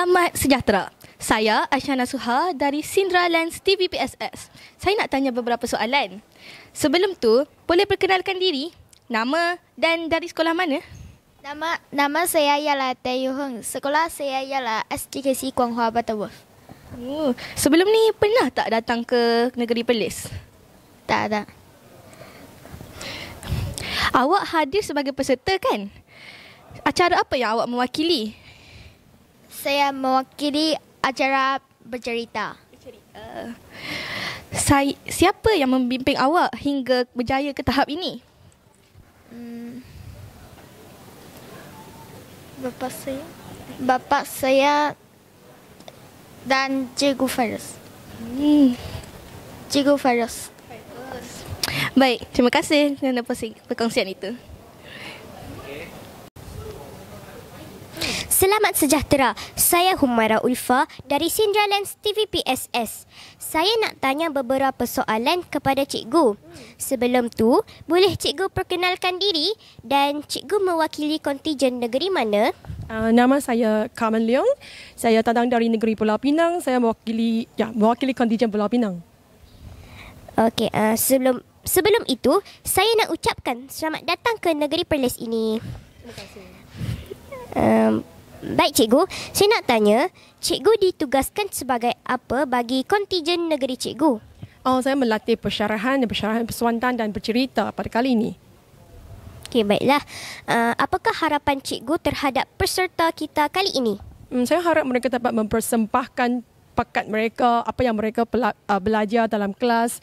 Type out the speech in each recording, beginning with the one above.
Selamat sejahtera. Saya Ashana Suha dari Sindra Lens TV Saya nak tanya beberapa soalan. Sebelum tu, boleh perkenalkan diri, nama dan dari sekolah mana? Nama nama saya ialah Tayu Hong. Sekolah saya ialah SKKC Kuang Hua Butterworth. Oh, sebelum ni pernah tak datang ke negeri Perlis? Tak ada. Awak hadir sebagai peserta kan? Acara apa yang awak mewakili? Saya mewakili acara bercerita. bercerita. Saya, siapa yang membimbing awak hingga berjaya ke tahap ini? Hmm. Bapa saya. Bapa saya dan Cikgu Faris. Hmm. Cikgu Faris. Baik, terima kasih kerana perkongsian itu. Selamat sejahtera. Saya Humaira Ulfa dari Sindra TV PSS. Saya nak tanya beberapa soalan kepada cikgu. Sebelum tu, boleh cikgu perkenalkan diri dan cikgu mewakili kontijen negeri mana? Uh, nama saya Carmen Leong. Saya datang dari negeri Pulau Pinang. Saya mewakili ya, mewakili kontijen Pulau Pinang. Okey, uh, sebelum sebelum itu, saya nak ucapkan selamat datang ke negeri Perlis ini. Terima kasih. Um, Baik cikgu, saya nak tanya, cikgu ditugaskan sebagai apa bagi kontijen negeri cikgu? Oh, saya melatih persyarahan dan persyarahan persuantan dan bercerita pada kali ini. Okey, baiklah. Uh, apakah harapan cikgu terhadap peserta kita kali ini? Hmm, saya harap mereka dapat mempersembahkan bakat mereka, apa yang mereka eh, belajar dalam kelas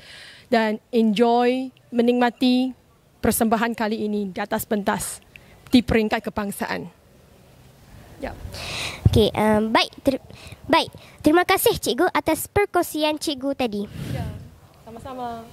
dan enjoy menikmati persembahan kali ini di atas pentas di peringkat kebangsaan. Ya. Okey, um, baik ter- baik. Terima kasih cikgu atas perkongsian cikgu tadi. Ya. Sama-sama.